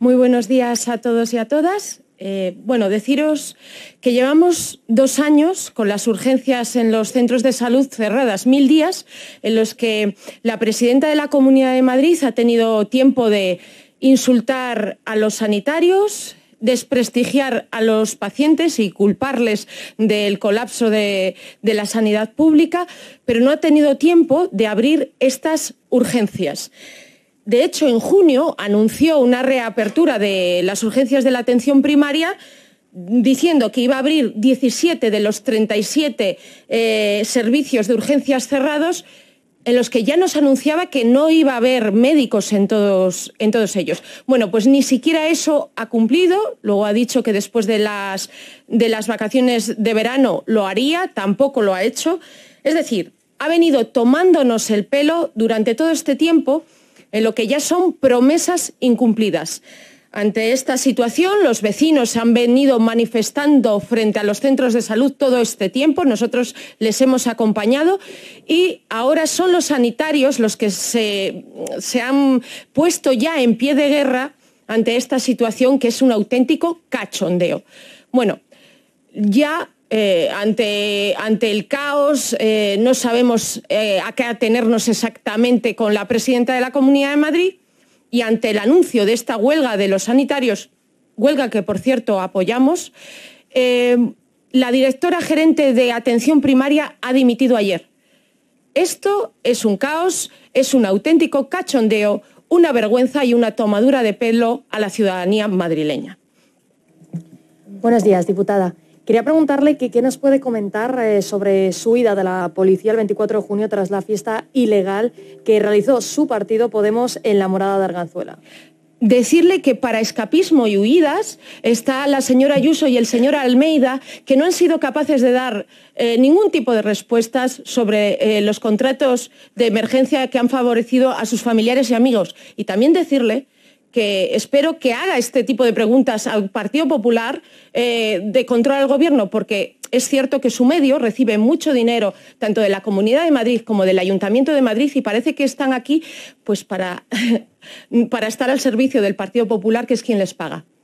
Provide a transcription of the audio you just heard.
Muy buenos días a todos y a todas. Eh, bueno, deciros que llevamos dos años con las urgencias en los centros de salud cerradas, mil días en los que la presidenta de la Comunidad de Madrid ha tenido tiempo de insultar a los sanitarios, desprestigiar a los pacientes y culparles del colapso de, la sanidad pública, pero no ha tenido tiempo de abrir estas urgencias. De hecho, en junio anunció una reapertura de las urgencias de la atención primaria diciendo que iba a abrir 17 de los 37 eh, servicios de urgencias cerrados en los que ya nos anunciaba que no iba a haber médicos en todos, en todos ellos. Bueno, pues ni siquiera eso ha cumplido. Luego ha dicho que después de las, de las vacaciones de verano lo haría, tampoco lo ha hecho. Es decir, ha venido tomándonos el pelo durante todo este tiempo en lo que ya son promesas incumplidas. Ante esta situación, los vecinos han venido manifestando frente a los centros de salud todo este tiempo. Nosotros les hemos acompañado y ahora son los sanitarios los que se, se han puesto ya en pie de guerra ante esta situación que es un auténtico cachondeo. Bueno, ya eh, ante, ante, el caos, eh, no sabemos eh, a qué atenernos exactamente con la presidenta de la Comunidad de Madrid y ante el anuncio de esta huelga de los sanitarios, huelga que por cierto apoyamos, la directora gerente de atención primaria ha dimitido ayer. Esto es un caos, es un auténtico cachondeo, una vergüenza y una tomadura de pelo a la ciudadanía madrileña. Buenos días, diputada. Quería preguntarle qué nos puede comentar eh, sobre su huida de la policía el 24 de junio tras la fiesta ilegal que realizó su partido Podemos en la morada de Arganzuela. Decirle que para escapismo y huidas está la señora Ayuso y el señor Almeida, que no han sido capaces de dar eh, ningún tipo de respuestas sobre eh, los contratos de emergencia que han favorecido a sus familiares y amigos. Y también decirle que espero que haga este tipo de preguntas al Partido Popular eh, de control al Gobierno, porque es cierto que su medio recibe mucho dinero tanto de la Comunidad de Madrid como del Ayuntamiento de Madrid y parece que están aquí pues para, para estar al servicio del Partido Popular, que es quien les paga.